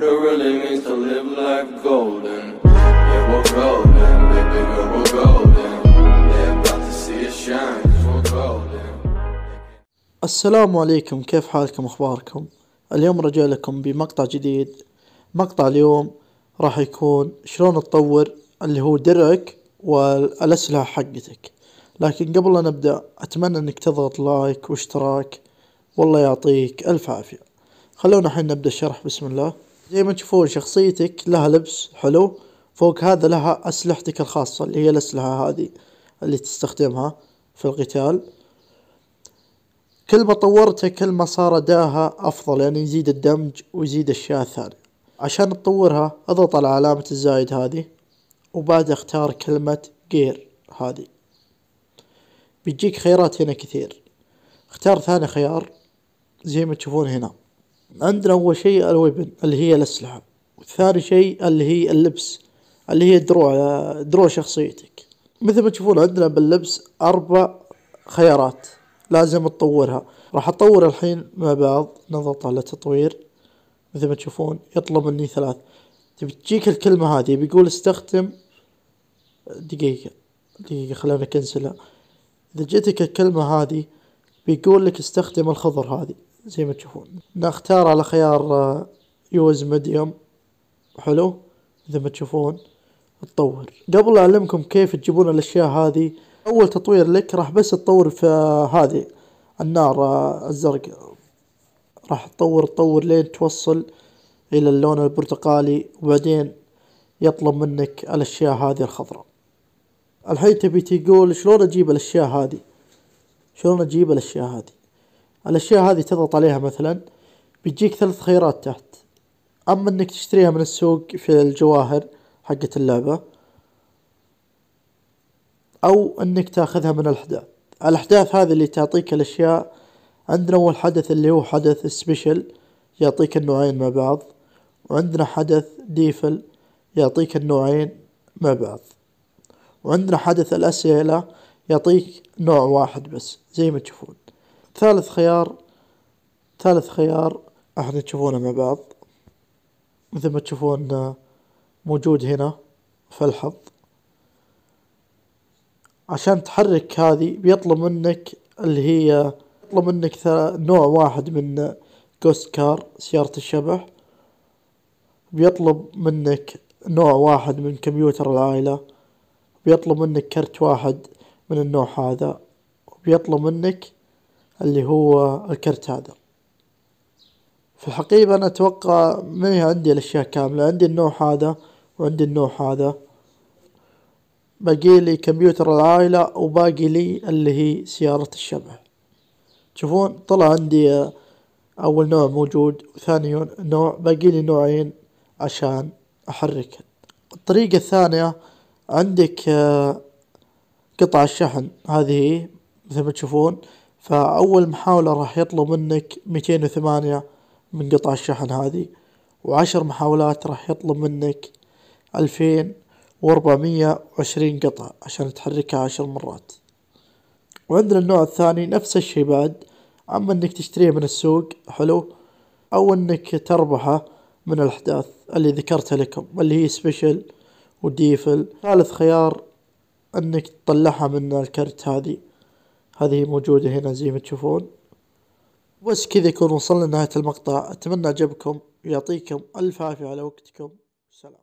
What it really means to live life golden. Yeah, we're golden, baby girl, we're golden. They're about to see us shine, السلام عليكم كيف حالكم اخباركم اليوم رجع لكم بمقطع جديد مقطع اليوم راح يكون شلون تطور اللي هو درعك والاسلحه حقتك لكن قبل لا نبدا اتمنى انك تضغط لايك واشتراك والله يعطيك الف عافيه خلونا الحين نبدا الشرح بسم الله زي ما تشوفون شخصيتك لها لبس حلو فوق هذا لها أسلحتك الخاصة اللي هي الأسلحة هذي اللي تستخدمها في القتال كل ما طورته كل ما صار أداها أفضل يعني يزيد الدمج ويزيد أشياء ثانية عشان تطورها اضغط على علامة الزايد هذه وبعد اختار كلمة جير هذه بيجيك خيارات هنا كثير اختار ثاني خيار زي ما تشوفون هنا عندنا أول شيء الويبن اللي هي الأسلحة ثاني شيء اللي هي اللبس اللي هي دروع دروع شخصيتك مثل ما تشوفون عندنا باللبس أربع خيارات لازم تطورها راح أطور الحين مع بعض نضغط على تطوير مثل ما تشوفون يطلب مني ثلاث تبي تجيك الكلمة هذه بيقول استخدم دقيقة دقيقة خلينا نكنسلها إذا جيتك الكلمة هذه بيقول لك استخدم الخضر هذه زي ما تشوفون نختار على خيار آه، يوز ميديوم حلو زي ما تشوفون تطور قبل اعلمكم كيف تجيبون الاشياء هذه اول تطوير لك راح بس تطور في آه، هذه النار آه، الزرق راح تطور تطور لين توصل الى اللون البرتقالي وبعدين يطلب منك الاشياء هذه الخضراء الحين تبي تقول شلون اجيب الاشياء هذه شلون اجيب الاشياء هذه الأشياء هذه تضغط عليها مثلا بتجيك ثلاث خيارات تحت أما إنك تشتريها من السوق في الجواهر حقة اللعبة أو إنك تاخذها من الأحداث الأحداث هذه اللي تعطيك الأشياء عندنا أول حدث اللي هو حدث سبيشل يعطيك النوعين مع بعض وعندنا حدث ديفل يعطيك النوعين مع بعض وعندنا حدث الأسئلة يعطيك نوع واحد بس زي ما تشوفون ثالث خيار ثالث خيار احنا تشوفونه مع بعض مثل ما تشوفون موجود هنا في الحظ عشان تحرك هذه بيطلب منك اللي هي يطلب منك نوع واحد من جوست كار سيارة الشبح بيطلب منك نوع واحد من كمبيوتر العائلة بيطلب منك كرت واحد من النوع هذا بيطلب منك اللي هو الكرت هذا في الحقيبة أنا أتوقع ما عندي الأشياء كاملة عندي النوع هذا وعندي النوع هذا باقي لي كمبيوتر العائلة وباقي لي اللي هي سيارة الشبح تشوفون طلع عندي أول نوع موجود وثاني نوع باقي لي نوعين عشان أحركها الطريقة الثانية عندك قطع الشحن هذه مثل ما تشوفون فأول محاولة راح يطلب منك ميتين وثمانية من قطع الشحن هذه وعشر محاولات راح يطلب منك ألفين وأربعمية وعشرين قطعة عشان تحركها عشر مرات وعندنا النوع الثاني نفس الشي بعد أما إنك تشتريه من السوق حلو أو إنك تربحه من الأحداث اللي ذكرتها لكم اللي هي سبيشل وديفل ثالث خيار إنك تطلعها من الكرت هذه هذه موجودة هنا زي ما تشوفون بس كذا يكون وصلنا لنهاية المقطع أتمنى عجبكم ويعطيكم ألف عافية على وقتكم سلام